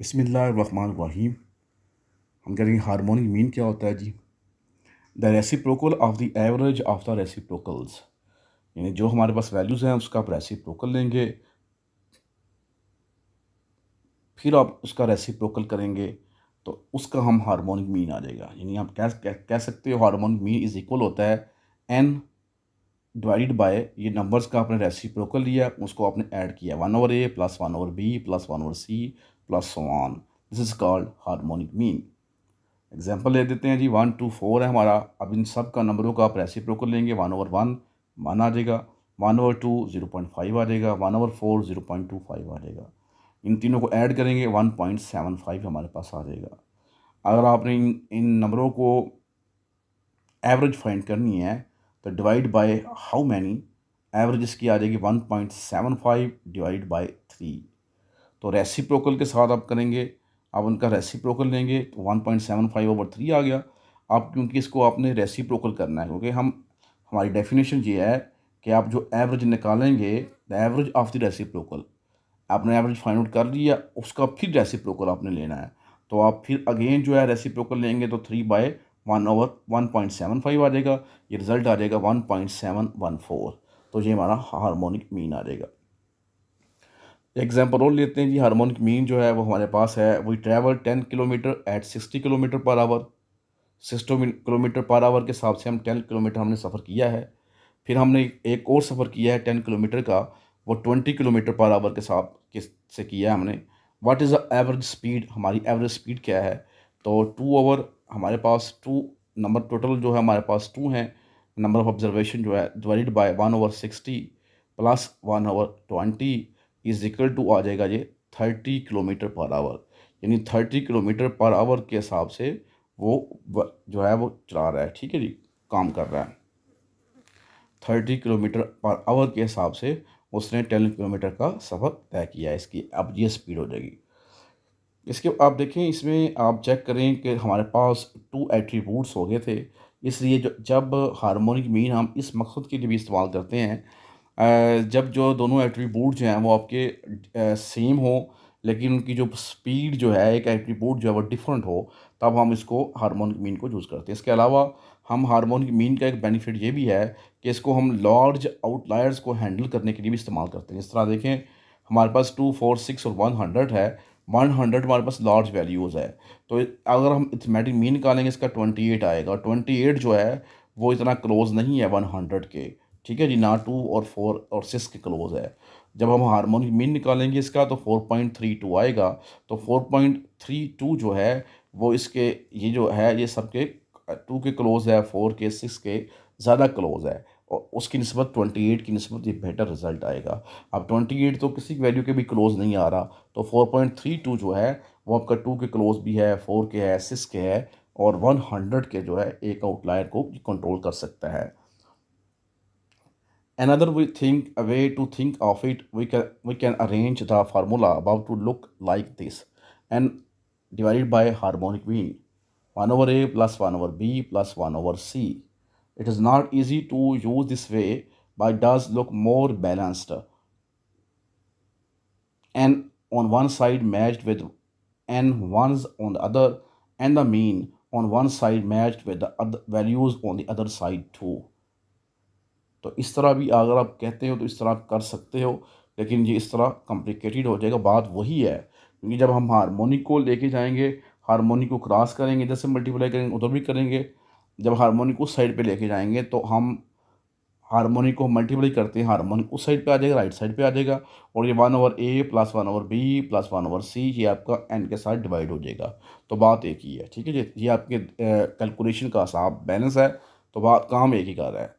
बसमिल्लाम हम कह रहे हैं हारमोनिक मीन क्या होता है जी the reciprocal of the average of the reciprocals यानी जो हमारे पास वैल्यूज़ हैं उसका आप रेसिप्रोकल लेंगे फिर आप उसका रेसिप्रोकल करेंगे तो उसका हम हारमोनिक मीन आ जाएगा यानी आप कह कह, कह सकते हो हारमोनिक मीन इज़ इक्वल होता है एन डिवाइडेड बाय ये नंबर्स का आपने रेसिप्रोकल लिया उसको आपने ऐड किया one over A plus one over B plus one over C plus so on this is called harmonic mean example ले देते हैं जी वन टू फोर है हमारा अब इन सब का नंबरों का आप प्रोकर लेंगे वन ओवर वन वन आ जाएगा one over two zero point five आ जाएगा one over four zero point two five आ जाएगा इन तीनों को ऐड करेंगे वन पॉइंट सेवन फाइव हमारे पास आ जाएगा अगर आपने इन इन नंबरों को एवरेज फाइंड करनी है तो divide by how many average इसकी आ जाएगी one point seven five divide by three तो रेसिप्रोकल के साथ आप करेंगे आप उनका रेसिप्रोकल लेंगे तो one point seven five over three आ गया आप क्योंकि इसको आपने रेसिप्रोकल करना है क्योंकि हम हमारी डेफिनेशन ये है कि आप जो एवरेज निकालेंगे the average of the reciprocal आपने एवरेज फाइंड आउट कर लिया उसका फिर रेसिप्रोकल आपने लेना है तो आप फिर अगेन जो है रेसिप्रोकल लेंगे तो three by one over one point seven five आ जाएगा ये रिज़ल्ट आ जाएगा one point seven one four तो ये हमारा हारमोनिक मीन आ जाएगा एग्जाम्पल और लेते हैं जी हारमोनिक मीन जो है वो हमारे पास है वही travel ten kilometre at sixty kilometre per hour sixty kilometre per hour के हिसाब से हम टेन किलोमीटर हमने सफ़र किया है फिर हमने एक और सफ़र किया है टेन किलोमीटर का वो ट्वेंटी किलोमीटर पर आवर के साथ किस से किया है हमने what is the average speed हमारी एवरेज स्पीड क्या है तो टू आवर हमारे पास टू नंबर टोटल जो है हमारे पास टू हैं नंबर ऑफ ऑब्जर्वेशन जो है divide by one over sixty plus one over twenty is equal to आ जाएगा ये थर्टी किलोमीटर पर आवर यानी थर्टी किलोमीटर पर आवर के हिसाब से वो जो है वो चला रहा है ठीक है जी काम कर रहा है थर्टी किलोमीटर पर आवर के हिसाब से उसने टेन किलोमीटर का सफ़र तय किया है इसकी अब ये स्पीड हो जाएगी इसके आप देखें इसमें आप चेक करें कि हमारे पास टू एट्रीब्यूट्स हो गए थे इसलिए जो जब हारमोनिक मीन हम इस मकसद के लिए भी इस्तेमाल करते हैं जब जो दोनों एट्रीब्यूट जो हैं वो आपके सेम हो लेकिन उनकी जो स्पीड जो है एक एट्रीब्यूट जो है वो डिफरेंट हो तब हम इसको हारमोनिक मीन को यूज़ करते हैं इसके अलावा हम हारमोनिक मीन का एक बेनिफिट ये भी है कि इसको हम लार्ज आउटलायर्स को हैंडल करने के लिए भी इस्तेमाल करते हैं जिस तरह देखें हमारे पास टू फोर सिक्स और वन हंड्रेड है वन हंड्रेड हमारे पास लार्ज वैल्यूज़ है तो अगर हम इथमेटिक मीन निकालेंगे इसका ट्वेंटी एट आएगा ट्वेंटी एट जो है वो इतना क्लोज नहीं है वन हंड्रेड के ठीक है जी ना टू और फोर और सिक्स के क्लोज है जब हम हारमोनिक मीन निकालेंगे इसका तो फोर पॉइंट थ्री टू आएगा तो फोर पॉइंट थ्री टू जो है वो इसके ये जो है ये सबके टू के क्लोज है फोर के सिक्स के ज़्यादा क्लोज है और उसकी नस्बत ट्वेंटी एट की नस्बत ये बेटर रिजल्ट आएगा अब ट्वेंटी एट तो किसी की वैल्यू के भी क्लोज नहीं आ रहा तो फोर पॉइंट थ्री टू जो है वो आपका टू के क्लोज भी है फोर के है सिक्स के है और वन हंड्रेड के जो है एक आउटलायर को कंट्रोल कर सकता है Another we think a way to think of it, we can we can arrange the formula about to look like this and divided by harmonic mean 1 over a plus 1 over b plus 1 over c. It is not easy to use this way but it does look more balanced and on one side matched with n ones on the other and the mean on one side matched with the other values on the other side too. तो इस तरह भी अगर आप कहते हो तो इस तरह आप कर सकते हो लेकिन ये इस तरह कॉम्प्लिकेटेड हो जाएगा बात वही है क्योंकि जब हम हारमोनिक को लेके जाएंगे हारमोनिक को क्रॉस करेंगे जैसे मल्टीप्लाई करेंगे उधर भी करेंगे जब हारमोनिक उस साइड पे लेके जाएंगे तो हम हारमोनिक को मल्टीप्लाई करते हैं हारमोनिक उस साइड पे आ जाएगा राइट साइड पे आ जाएगा और ये one over A plus one over B plus one over C ये आपका एन के साथ डिवाइड हो जाएगा तो बात एक ही है ठीक है जी ये आपके कैलकुलेशन का साफ बैलेंस है तो बात काम एक ही कर रहा है